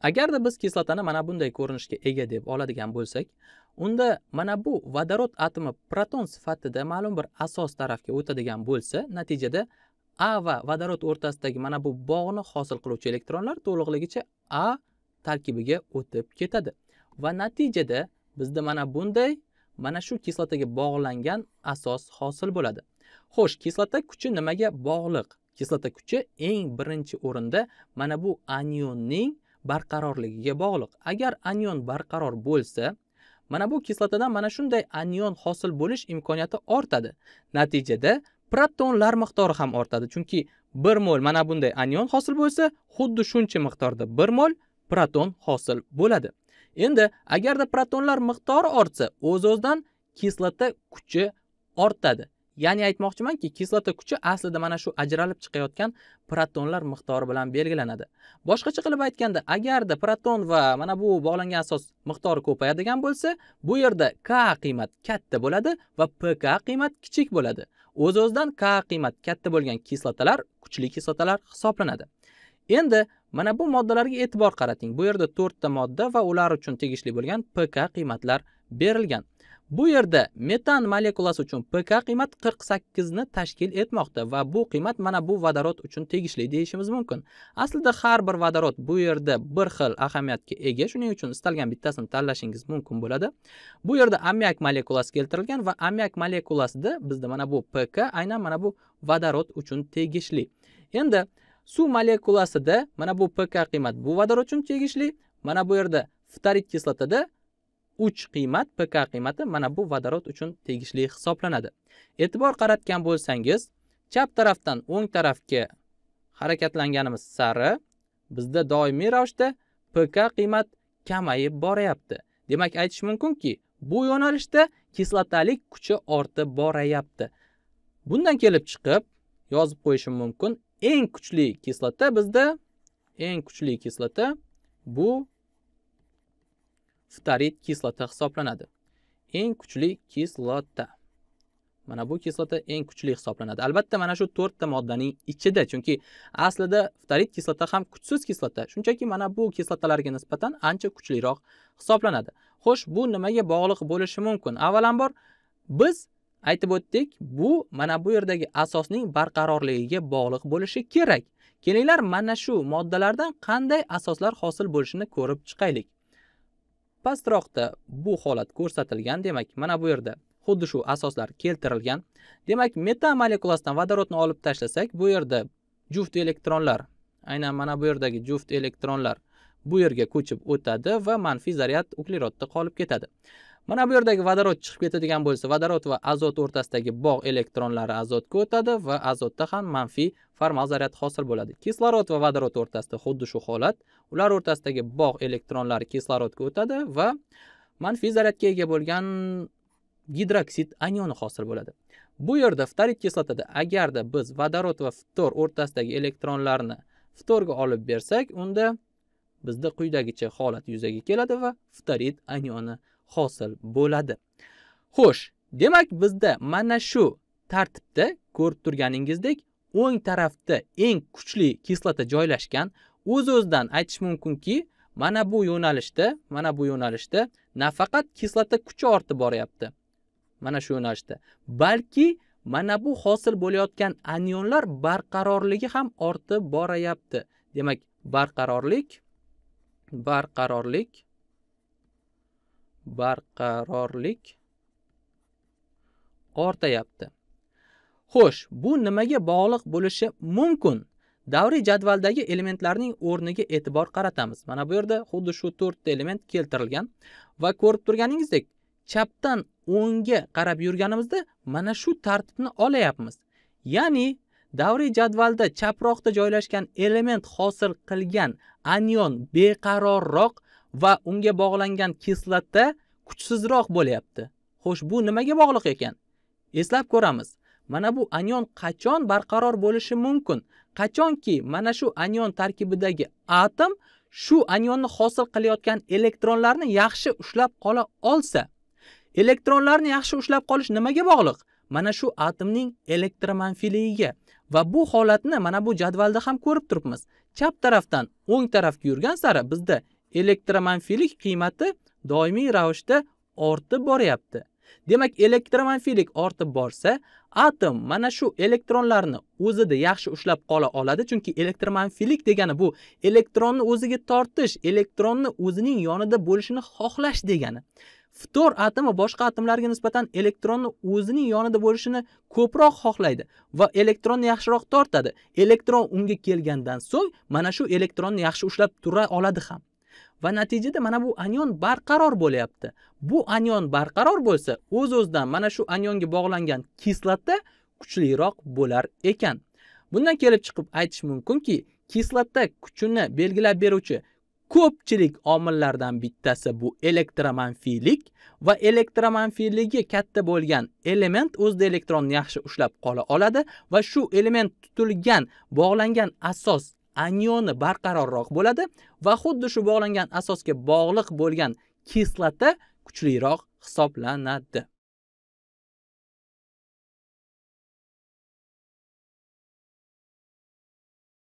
agarda biz kislotani mana bunday ko'rinishga ega deb oladigan bo'lsak unda mana bu vodorod atomi proton sifatida ma'lum bir asos tarafga o'tadigan bo'lsa natijada a va vodorod o'rtasidagi mana bu bog'ni hosil qiluvchi elektronlar to'liqligicha a tarkibiga o'tib ketadi va natijada bizda mana bunday mana shu kislotaga bog'langan asos hosil bo'ladi xo'sh kislota kuchi nimaga bog'liq kislota kuchi eng birinchi o'rinda mana bu anionning barqarorligiga bog'liq agar anion barqaror bo'lsa mana bu kislotadan mana shunday anion hosil bo'lish imkoniyati ortadi natijada protonlar miqdori ham ortadi chunki bir mol mana bunday anion hosil bo'lsa xuddi shuncha miqdorda bir mol proton hosil bo'ladi endi agarda protonlar miqdori ortsa o'z o'zidan kislota kuchi ortadi ya'ni aytmoqchimanki kislota kuchi aslida mana shu ajralib chiqayotgan protonlar miqdori bilan belgilanadi boshqacha qilib aytganda agarda proton va mana bu bog'langan asos miqdori ko'payadigan bo'lsa bu yerda k qiymat katta bo'ladi va pk qiymat kichik bo'ladi o'z Uz o'zidan k qiymat katta bo'lgan kislotalar kuchli kislotalar hisoblanadi endi mana bu moddalarga e'tibor qarating bu yerda to'rtta modda va ular uchun tegishli bo'lgan pk qiymatlar berilgan bu yerda metan molekulasi uchun pk qiymat 48 ni tashkil etmoqda va bu qiymat mana bu vodorod uchun tegishli deyishimiz mumkin aslida har bir vodorod bu yerda bir xil ahamiyatga ega shuning uchun istalgan bittasini tanlashingiz mumkin bo'ladi bu yerda ammiak molekulasi keltirilgan va ammiak molekulasida bizda mana bu pk aynan mana bu vodorod uchun tegishli endi suv molekulasida mana bu pk qiymat bu vodorod uchun tegishli mana bu yerda ftorid kislotada uch qiymat pk qiymati mana bu vodorod uchun tegishli hisoblanadi e'tibor qaratgan bo'lsangiz chap tarafdan o'ng tarafga harakatlanganimiz sari bizda doimiy ravishda pk qiymat kamayib boryapti demak aytish mumkinki bu yo'nalishda kislotalik kuchi ortib borayapti bundan kelib chiqib yozib qo'yishim mumkin eng kuchli kislota bizda eng kuchli kislota bu ftarid kislota hisoblanadi. Eng kuchli kislota. Mana bu kislota eng kuchli hisoblanadi. Albatta mana shu 4 ta moddaning ichida, chunki aslida ftarid kislota ham kuchsiz kislota. Shunchaki mana bu kislotalarga nisbatan ancha kuchliroq hisoblanadi. Xo'sh, bu nimaga bog'liq bo'lishi mumkin? Avvalambor biz aytib o'tdik, bu mana bu yerdagi asosning barqarorligiga bog'liq bo'lishi kerak. Kelinglar mana shu moddalardan qanday asoslar hosil bo'lishini ko'rib chiqaylik. pastroqda bu holat ko'rsatilgan demak mana bu yerda xuddi shu asoslar keltirilgan demak metan molekulasidan vodorodni olib tashlasak bu yerda juft elektronlar aynan mana bu yerdagi juft elektronlar bu yerga ko'chib o'tadi va manfiy zaryad uglerodda qolib ketadi mana bu yerdagi vodorod chiqib ketadigan bo'lsa vodorod va azot o'rtasidagi bog' elektronlari azotga o'tadi va azotda ham manfiy formal zaryad hosil bo'ladi kislorod va vodorod o'rtasida xuddi shu holat ular o'rtasidagi bog' elektronlari kislorodga o'tadi va manfiy zaryadga ega bo'lgan gidroksid anioni hosil bo'ladi bu yerda ftorid kislotada agarda biz vodorod va ftor o'rtasidagi elektronlarni ftorga olib bersak unda bizda quyidagicha holat yuzaga keladi va ftorid anioni hosil bo'ladi xo'sh demak bizda mana shu tartibda ko'rib turganingizdek o'ng tarafda eng kuchli kislota joylashgan o'z o'zidan aytish mumkinki mana bu yo'nalishda mana bu yo'nalishda nafaqat kislota kuchi ortib boryapti mana shu yo'nalishda balki mana bu hosil bo'layotgan anionlar barqarorligi ham ortib borayapti demak barqarorlik barqarorlik barqarorlik ortayapti xo'sh bu nimaga bog'liq bo'lishi mumkin davriy jadvaldagi elementlarning o'rniga e'tibor qaratamiz mana bu yerda xuddi shu 4 ta element keltirilgan va ko'rib turganingizdek chapdan o'ngga qarab yurganimizda mana shu tartibni olayapmiz ya'ni davriy jadvalda chaproqda joylashgan element hosil qilgan anion beqarorroq va unga bog'langan kislota kuchsizroq bo'lyapti. Xo'sh, bu nimaga bog'liq ekan? Eslab ko'ramiz. Mana bu anion qachon barqaror bo'lishi mumkin? Qachonki mana shu anion tarkibidagi atom shu anionni hosil qilayotgan elektronlarni yaxshi ushlab qola olsa, elektronlarni yaxshi ushlab qolish nimaga bog'liq? Mana shu atomning elektromanfiligiga va bu holatni mana bu jadvalda ham ko'rib turibmiz. Chap tarafdan o'ng tarafga yurgan sari bizda elektromanfilik qiymati doimiy ravishda ortib boryapti demak elektromanfilik ortib borsa atom mana shu elektronlarni o'zida yaxshi ushlab qola oladi chunki elektromanfilik degani bu elektronni o'ziga tortish elektronni o'zining yonida bo'lishini xohlash degani ftor atomi boshqa atomlarga nisbatan elektronni o'zining yonida bo'lishini ko'proq xohlaydi va elektronni yaxshiroq tortadi elektron unga kelgandan so'ng mana shu elektronni yaxshi ushlab tura oladi ham va natijada mana bu anion barqaror bo'lyapti bu anion barqaror bo'lsa o'z uz o'zidan mana shu anionga bog'langan kislota kuchliroq bo'lar ekan bundan kelib chiqib aytish mumkinki kislota kuchini belgilab beruvchi ko'pchilik omillardan bittasi bu elektromanfiylik va elektromanfiyligi katta bo'lgan element o'zida elektronni yaxshi ushlab qola oladi va shu element tutilgan bog'langan asos anioni barqarorroq bo'ladi va xuddi shu bog'langan asosga bog'liq bo'lgan kislota kuchliroq hisoblanadi